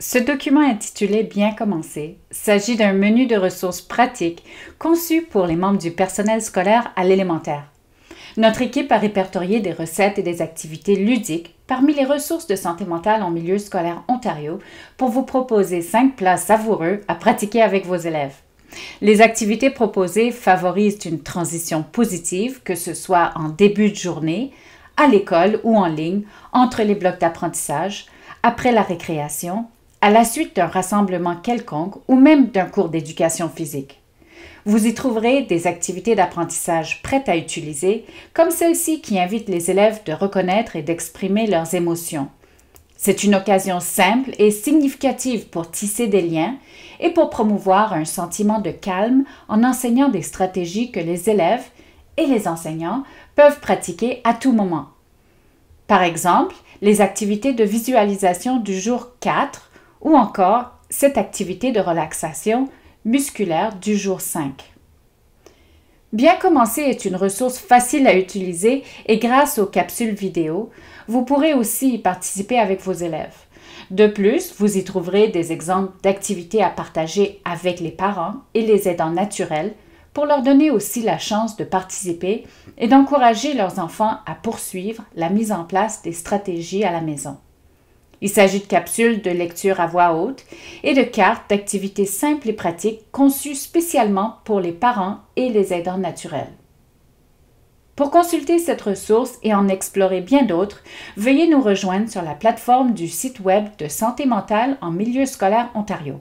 Ce document intitulé Bien commencer s'agit d'un menu de ressources pratiques conçu pour les membres du personnel scolaire à l'élémentaire. Notre équipe a répertorié des recettes et des activités ludiques parmi les ressources de santé mentale en milieu scolaire Ontario pour vous proposer cinq plats savoureux à pratiquer avec vos élèves. Les activités proposées favorisent une transition positive, que ce soit en début de journée, à l'école ou en ligne, entre les blocs d'apprentissage, après la récréation à la suite d'un rassemblement quelconque ou même d'un cours d'éducation physique. Vous y trouverez des activités d'apprentissage prêtes à utiliser, comme celle-ci qui invite les élèves de reconnaître et d'exprimer leurs émotions. C'est une occasion simple et significative pour tisser des liens et pour promouvoir un sentiment de calme en enseignant des stratégies que les élèves et les enseignants peuvent pratiquer à tout moment. Par exemple, les activités de visualisation du jour 4 ou encore cette activité de relaxation musculaire du jour 5. Bien commencer est une ressource facile à utiliser et grâce aux capsules vidéo, vous pourrez aussi y participer avec vos élèves. De plus, vous y trouverez des exemples d'activités à partager avec les parents et les aidants naturels pour leur donner aussi la chance de participer et d'encourager leurs enfants à poursuivre la mise en place des stratégies à la maison. Il s'agit de capsules de lecture à voix haute et de cartes d'activités simples et pratiques conçues spécialement pour les parents et les aidants naturels. Pour consulter cette ressource et en explorer bien d'autres, veuillez nous rejoindre sur la plateforme du site web de Santé mentale en milieu scolaire Ontario.